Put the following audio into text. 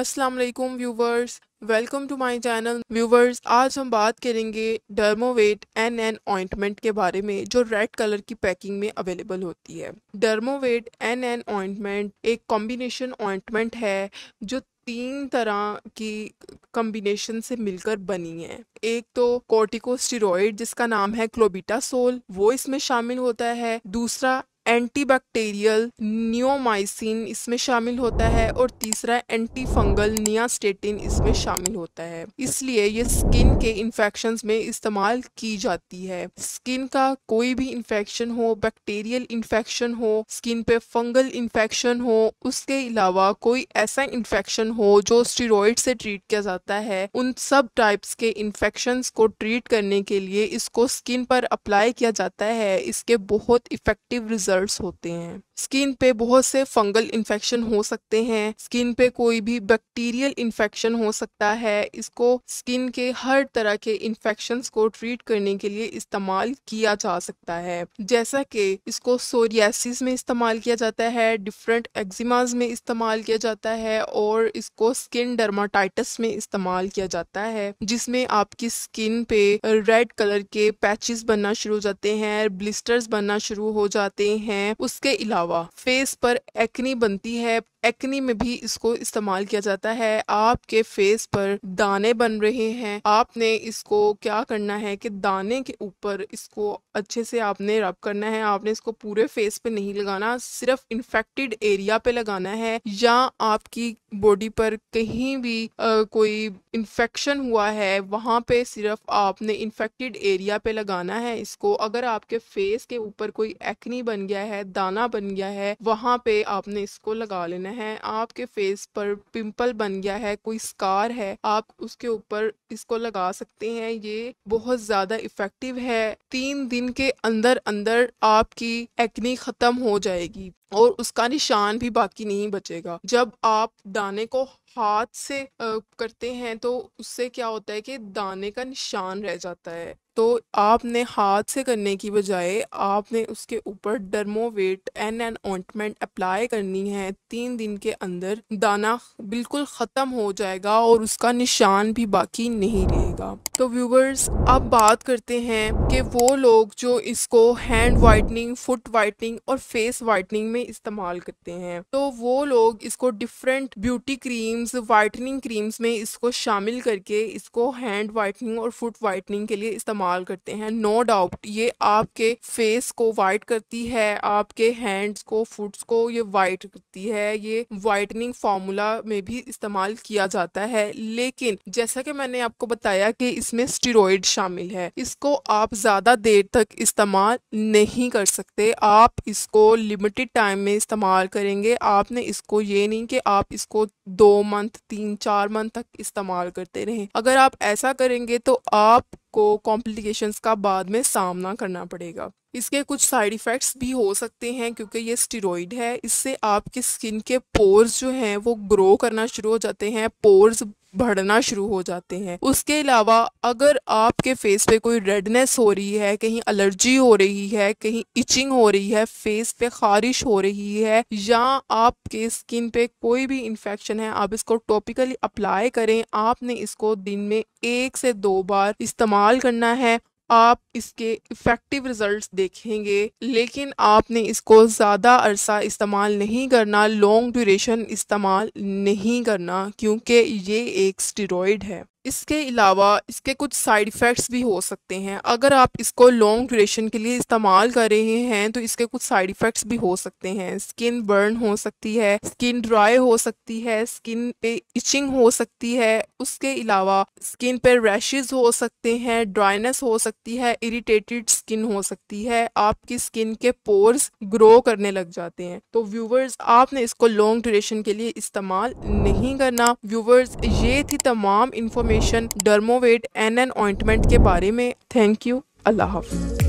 अस्सलाम वालेकुम viewers welcome to my channel viewers आज हम बात करेंगे डर्मोवेट एन एन ऑइंटमेंट के बारे में जो रेड कलर की पैकिंग में अवेलेबल होती है डर्मोवेट एन एन ऑइंटमेंट एक कॉम्बिनेशन ऑइंटमेंट है जो तीन तरह की कम्बिनेशन से मिलकर बनी है एक तो कोर्टिकोस्टेरॉइड जिसका नाम है क्लोबिटासोल वो इसमें शामिल होता है दूसरा एंटीबैक्टीरियल नियोमाइसिन इसमें शामिल होता है और तीसरा एंटी फंगल नियास्टेटिन इसमें शामिल होता है इसलिए ये स्किन के इन्फेक्शन में इस्तेमाल की जाती है स्किन का कोई भी इन्फेक्शन हो बैक्टीरियल इन्फेक्शन हो स्किन पे फंगल इन्फेक्शन हो उसके अलावा कोई ऐसा इन्फेक्शन हो जो स्टीरोड से ट्रीट किया जाता है उन सब टाइप्स के इन्फेक्शन को ट्रीट करने के लिए इसको स्किन पर अप्लाई किया जाता है इसके बहुत इफेक्टिव रिजल्ट अलर्ट्स होते हैं स्किन पे बहुत से फंगल इन्फेक्शन हो सकते हैं स्किन पे कोई भी बैक्टीरियल इन्फेक्शन हो सकता है इसको स्किन के हर तरह के इन्फेक्शन को ट्रीट करने के लिए इस्तेमाल किया जा सकता है जैसा कि इसको सोरियासिस में इस्तेमाल किया जाता है डिफरेंट एक्जिमाज में इस्तेमाल किया जाता है और इसको स्किन डर्माटाइटस में इस्तेमाल किया जाता है जिसमें आपकी स्किन पे रेड कलर के पैचेस बनना शुरू हो जाते हैं ब्लिस्टर्स बनना शुरू हो जाते हैं हैं उसके अलावा फेस पर एक्नी बनती है एक्नी में भी इसको इस्तेमाल किया जाता है आपके फेस पर दाने बन रहे हैं आपने इसको क्या करना है कि दाने के ऊपर इसको अच्छे से आपने रब करना है आपने इसको पूरे फेस पे नहीं लगाना सिर्फ इन्फेक्टेड एरिया पे लगाना है या आपकी बॉडी पर कहीं भी आ, कोई इन्फेक्शन हुआ है वहां पे सिर्फ आपने इन्फेक्टेड एरिया पे लगाना है इसको अगर आपके फेस के ऊपर कोई एक्नी बन गया है दाना बन गया है वहां पे आपने इसको लगा लेना है आपके फेस पर पिंपल बन गया है कोई स्कार है आप उसके ऊपर इसको लगा सकते हैं ये बहुत ज्यादा इफेक्टिव है तीन दिन के अंदर अंदर आपकी एक्नी खत्म हो जाएगी और उसका निशान भी बाकी नहीं बचेगा जब आप दाने को हाथ से करते हैं तो उससे क्या होता है कि दाने का निशान रह जाता है तो आपने हाथ से करने की बजाय आपने उसके ऊपर Dermovate N N ointment apply करनी है तीन दिन के अंदर दाना बिल्कुल ख़त्म हो जाएगा और उसका निशान भी बाकी नहीं रहेगा तो व्यूवर्स अब बात करते हैं कि वो लोग जो इसको हैंड वाइटनिंग फुट वाइटनिंग और फेस वाइटनिंग में इस्तेमाल करते हैं तो वो लोग इसको different beauty creams whitening creams में इसको शामिल करके इसको हैंड वाइटनिंग और फुट वाइटनिंग के लिए इस्तेमाल इस्तेमाल करते हैं नो no डाउट ये आपके फेस को वाइट करती है आपके हैंड्स को फुट्स को ये वाइट करती है ये वाइटनिंग फार्मूला में भी इस्तेमाल किया जाता है लेकिन जैसा कि मैंने आपको बताया कि इसमें स्टीरोइड शामिल है इसको आप ज़्यादा देर तक इस्तेमाल नहीं कर सकते आप इसको लिमिटेड टाइम में इस्तेमाल करेंगे आपने इसको ये नहीं कि आप इसको दो मंथ तीन चार मंथ तक इस्तेमाल करते रहें अगर आप ऐसा करेंगे तो आप को कॉम्प्लिकेशंस का बाद में सामना करना पड़ेगा इसके कुछ साइड इफ़ेक्ट्स भी हो सकते हैं क्योंकि ये स्टीरोइड है इससे आपके स्किन के पोर्स जो हैं वो ग्रो करना शुरू हो जाते हैं पोर्स बढ़ना शुरू हो जाते हैं उसके अलावा अगर आपके फेस पे कोई रेडनेस हो रही है कहीं एलर्जी हो रही है कहीं इचिंग हो रही है फेस पे खारिश हो रही है या आपके स्किन पे कोई भी इन्फेक्शन है आप इसको टॉपिकली अप्लाई करें आपने इसको दिन में एक से दो बार इस्तेमाल करना है आप इसके इफ़ेक्टिव रिज़ल्ट देखेंगे लेकिन आपने इसको ज़्यादा अरसा इस्तेमाल नहीं करना लॉन्ग ड्यूरेशन इस्तेमाल नहीं करना क्योंकि ये एक स्टेरॉयड है इसके अलावा इसके कुछ साइड इफ़ेक्ट्स भी हो सकते हैं अगर आप इसको लॉन्ग ड्यूरेशन के लिए इस्तेमाल कर रहे हैं तो इसके कुछ साइड इफ़ेक्ट्स भी हो सकते हैं स्किन बर्न हो सकती है स्किन ड्राई हो सकती है स्किन पे इचिंग हो सकती है उसके अलावा स्किन पे रैशेज हो सकते हैं ड्राइनेस हो सकती है इरीटेटेड स्किन हो सकती है आपकी स्किन के पोर्स ग्रो करने लग जाते हैं तो व्यूवर्स आपने इसको लॉन्ग ड्यूरेशन के लिए इस्तेमाल नहीं करना व्यूवर्स ये थी तमाम information information Dermovate N N ointment के बारे में थैंक यू अल्लाह हाफिज़